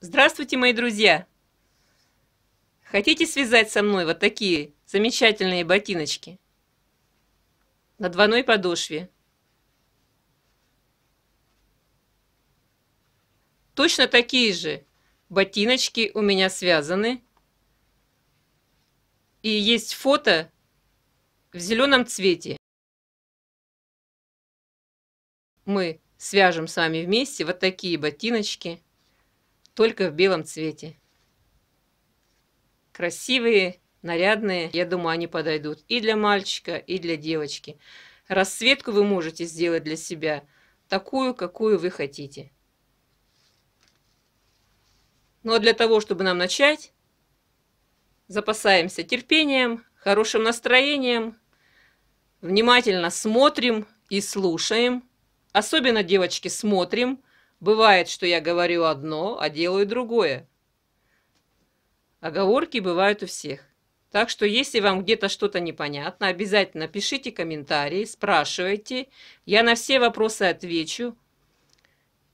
Здравствуйте, мои друзья! Хотите связать со мной вот такие замечательные ботиночки на двойной подошве? Точно такие же ботиночки у меня связаны. И есть фото в зеленом цвете. Мы свяжем с вами вместе вот такие ботиночки – только в белом цвете. Красивые, нарядные, я думаю, они подойдут и для мальчика, и для девочки. Расцветку вы можете сделать для себя такую, какую вы хотите. Но для того, чтобы нам начать, запасаемся терпением, хорошим настроением, внимательно смотрим и слушаем. Особенно, девочки, смотрим – Бывает, что я говорю одно, а делаю другое. Оговорки бывают у всех. Так что, если вам где-то что-то непонятно, обязательно пишите комментарии, спрашивайте. Я на все вопросы отвечу.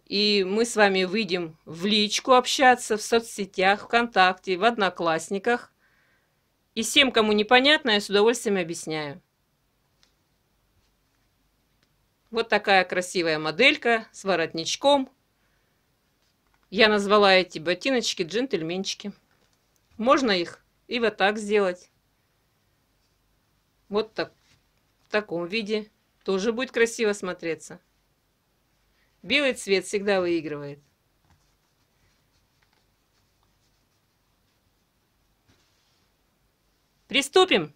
И мы с вами выйдем в личку общаться, в соцсетях, ВКонтакте, в Одноклассниках. И всем, кому непонятно, я с удовольствием объясняю. Вот такая красивая моделька с воротничком. Я назвала эти ботиночки джентльменчики. Можно их и вот так сделать. Вот так. В таком виде тоже будет красиво смотреться. Белый цвет всегда выигрывает. Приступим!